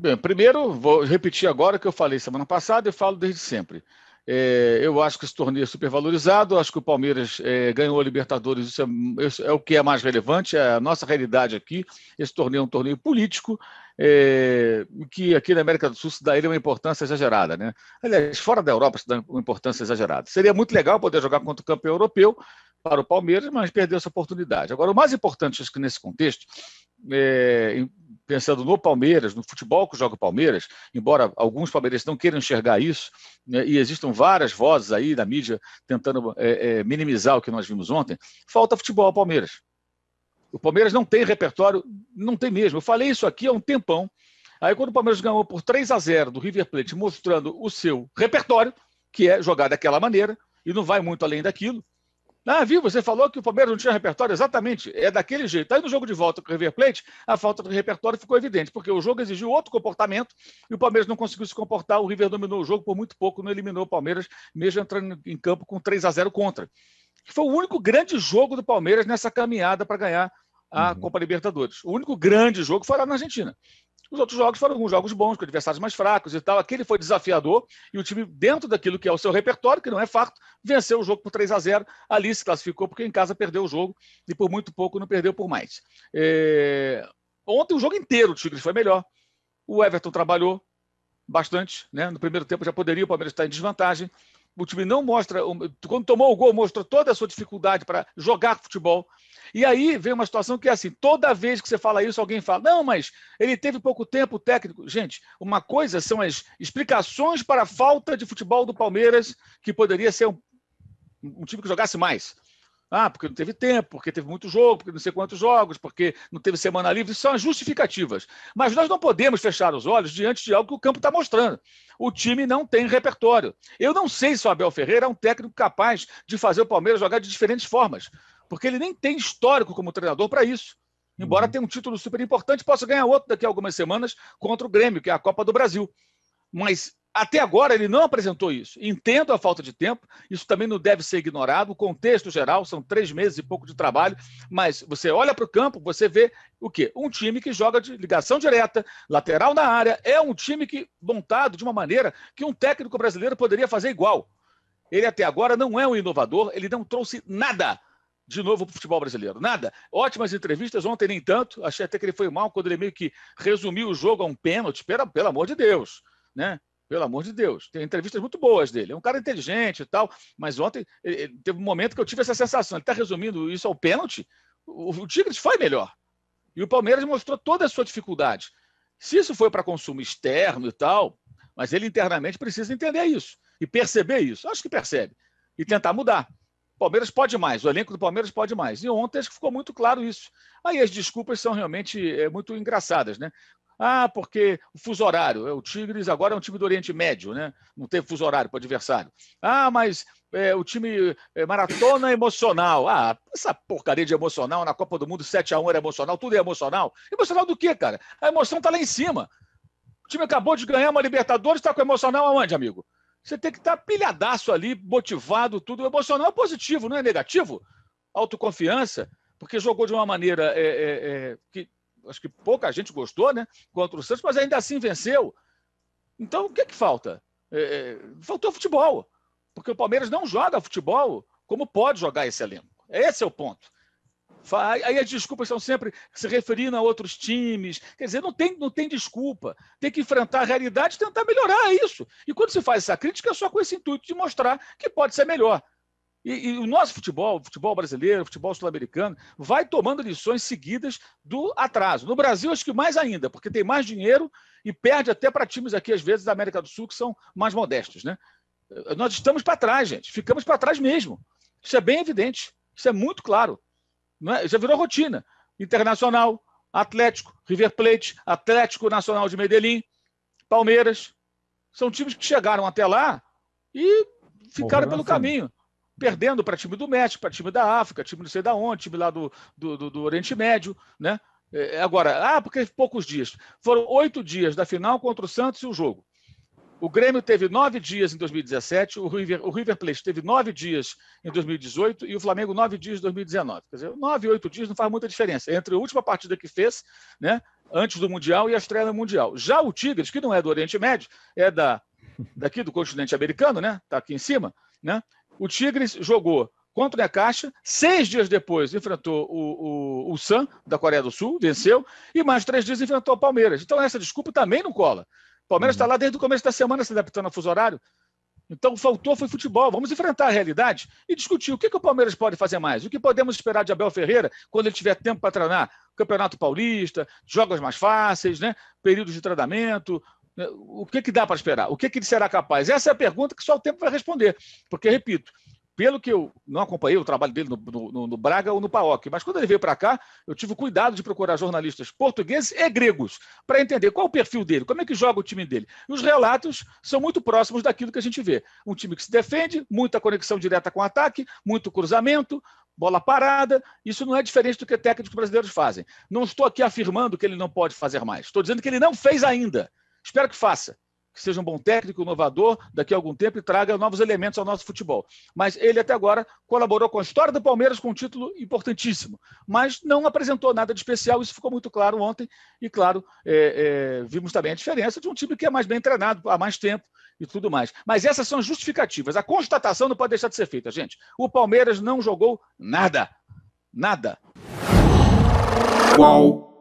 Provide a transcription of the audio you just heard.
Bem, primeiro, vou repetir agora o que eu falei semana passada e falo desde sempre. É, eu acho que esse torneio é supervalorizado, acho que o Palmeiras é, ganhou a Libertadores, isso é, isso é, o que é mais relevante, é a nossa realidade aqui. Esse torneio é um torneio político, é, que aqui na América do Sul se dá ele uma importância exagerada. Né? Aliás, fora da Europa se dá uma importância exagerada. Seria muito legal poder jogar contra o campeão europeu para o Palmeiras, mas perdeu essa oportunidade. Agora, o mais importante, acho que nesse contexto, é, pensando no Palmeiras, no futebol que joga o Palmeiras, embora alguns palmeirenses não queiram enxergar isso, né, e existam várias vozes aí da mídia tentando é, é, minimizar o que nós vimos ontem, falta futebol ao Palmeiras. O Palmeiras não tem repertório, não tem mesmo. Eu falei isso aqui há um tempão. Aí, quando o Palmeiras ganhou por 3 a 0 do River Plate, mostrando o seu repertório, que é jogar daquela maneira, e não vai muito além daquilo, ah, viu? Você falou que o Palmeiras não tinha repertório. Exatamente. É daquele jeito. Aí no jogo de volta com o River Plate, a falta do repertório ficou evidente, porque o jogo exigiu outro comportamento e o Palmeiras não conseguiu se comportar. O River dominou o jogo por muito pouco, não eliminou o Palmeiras, mesmo entrando em campo com 3 a 0 contra. Foi o único grande jogo do Palmeiras nessa caminhada para ganhar a uhum. Copa Libertadores. O único grande jogo foi lá na Argentina. Os outros jogos foram alguns jogos bons, com adversários mais fracos e tal. Aquele foi desafiador e o time, dentro daquilo que é o seu repertório, que não é fato, venceu o jogo por 3 a 0 Ali se classificou porque em casa perdeu o jogo e por muito pouco não perdeu por mais. É... Ontem o jogo inteiro o Tigres foi melhor. O Everton trabalhou bastante, né? No primeiro tempo já poderia, o Palmeiras estar em desvantagem. O time não mostra, quando tomou o gol, mostrou toda a sua dificuldade para jogar futebol. E aí vem uma situação que é assim: toda vez que você fala isso, alguém fala, não, mas ele teve pouco tempo técnico. Gente, uma coisa são as explicações para a falta de futebol do Palmeiras, que poderia ser um, um time que jogasse mais. Ah, porque não teve tempo, porque teve muito jogo, porque não sei quantos jogos, porque não teve semana livre. Isso são as justificativas. Mas nós não podemos fechar os olhos diante de algo que o campo está mostrando. O time não tem repertório. Eu não sei se o Abel Ferreira é um técnico capaz de fazer o Palmeiras jogar de diferentes formas porque ele nem tem histórico como treinador para isso. Embora uhum. tenha um título super importante, possa ganhar outro daqui a algumas semanas contra o Grêmio, que é a Copa do Brasil. Mas até agora ele não apresentou isso. Entendo a falta de tempo, isso também não deve ser ignorado. O contexto geral são três meses e pouco de trabalho, mas você olha para o campo, você vê o quê? Um time que joga de ligação direta, lateral na área, é um time que montado de uma maneira que um técnico brasileiro poderia fazer igual. Ele até agora não é um inovador, ele não trouxe nada de novo para o futebol brasileiro. Nada. Ótimas entrevistas. Ontem, nem tanto. Achei até que ele foi mal quando ele meio que resumiu o jogo a um pênalti. Pera, pelo amor de Deus. Né? Pelo amor de Deus. Tem entrevistas muito boas dele. É um cara inteligente e tal. Mas ontem eh, eh, teve um momento que eu tive essa sensação. Ele está resumindo isso ao pênalti? O, o Tigres foi melhor. E o Palmeiras mostrou toda a sua dificuldade. Se isso foi para consumo externo e tal, mas ele internamente precisa entender isso e perceber isso. Acho que percebe. E tentar mudar. Palmeiras pode mais, o elenco do Palmeiras pode mais. E ontem acho que ficou muito claro isso. Aí as desculpas são realmente é, muito engraçadas, né? Ah, porque o fuso horário, é, o Tigres agora é um time do Oriente Médio, né? Não teve fuso horário para o adversário. Ah, mas é, o time é, maratona emocional. Ah, essa porcaria de emocional na Copa do Mundo 7 a 1 era emocional, tudo é emocional. Emocional do quê, cara? A emoção tá lá em cima. O time acabou de ganhar uma Libertadores, está com emocional aonde, amigo? Você tem que estar tá pilhadaço ali, motivado, tudo. O emocional é positivo, não é negativo. Autoconfiança, porque jogou de uma maneira é, é, é, que acho que pouca gente gostou, né? Contra o Santos, mas ainda assim venceu. Então, o que é que falta? É, é, faltou futebol. Porque o Palmeiras não joga futebol como pode jogar esse elenco. Esse é o ponto. Aí as desculpas são sempre se referindo a outros times. Quer dizer, não tem, não tem desculpa. Tem que enfrentar a realidade e tentar melhorar isso. E quando se faz essa crítica, é só com esse intuito de mostrar que pode ser melhor. E, e, o nosso futebol, o futebol brasileiro, o futebol sul-americano, vai tomando lições seguidas do atraso. No Brasil, acho que mais ainda, porque tem mais dinheiro e perde até para times aqui, às vezes, da América do Sul, que são mais modestos. Né? Nós estamos para trás, gente. Ficamos para trás mesmo. Isso é bem evidente. Isso é muito claro é? já virou rotina. Internacional, Atlético, River Plate, Atlético Nacional de Medellín, Palmeiras. São times que chegaram até lá e ficaram pelo assim. caminho. Perdendo para time do México, para time da África, time não sei da onde, time lá do, do, do, do Oriente Médio, né? É, agora, ah, porque poucos dias. Foram oito dias da final contra o Santos e o jogo. O Grêmio teve nove dias em 2017, o River, o River Plate teve nove dias em 2018 e o Flamengo nove dias em 2019. Quer dizer, nove, oito dias não faz muita diferença entre a última partida que fez, né, antes do Mundial e a estreia no Mundial. Já o Tigres, que não é do Oriente Médio, é da, daqui do continente americano, né, tá aqui em cima, né, o Tigres jogou contra a caixa Seis dias depois enfrentou o, o, o San, da Coreia do Sul, venceu. E mais três dias enfrentou o Palmeiras. Então essa desculpa também não cola. O Palmeiras está uhum. Tá lá desde o começo da semana se adaptando ao fuso horário. Então, faltou foi futebol. Vamos enfrentar a realidade e discutir o que, que o Palmeiras pode fazer mais. O que podemos esperar de Abel Ferreira quando ele tiver tempo para treinar Campeonato Paulista, jogos mais fáceis, né? períodos de treinamento. Né? O que, que dá para esperar? O que, que ele será capaz? Essa é a pergunta que só o tempo vai responder. Porque, repito, pelo que eu não acompanhei o trabalho dele no, no, no Braga ou no Paok, mas quando ele veio para cá, eu tive o cuidado de procurar jornalistas portugueses e gregos para entender qual o perfil dele, como é que joga o time dele. E os relatos são muito próximos daquilo que a gente vê. Um time que se defende, muita conexão direta com o ataque, muito cruzamento, bola parada. Isso não é diferente do que técnicos brasileiros fazem. Não estou aqui afirmando que ele não pode fazer mais. Estou dizendo que ele não fez ainda. Espero que faça que seja um bom técnico, inovador, daqui a algum tempo e traga novos elementos ao nosso futebol. Mas ele até agora colaborou com a história do Palmeiras com um título importantíssimo, mas não apresentou nada de especial, isso ficou muito claro ontem. E claro, é, é, vimos também a diferença de um time que é mais bem treinado há mais tempo e tudo mais. Mas essas são as justificativas. A constatação não pode deixar de ser feita, gente. O Palmeiras não jogou nada. Nada. Qual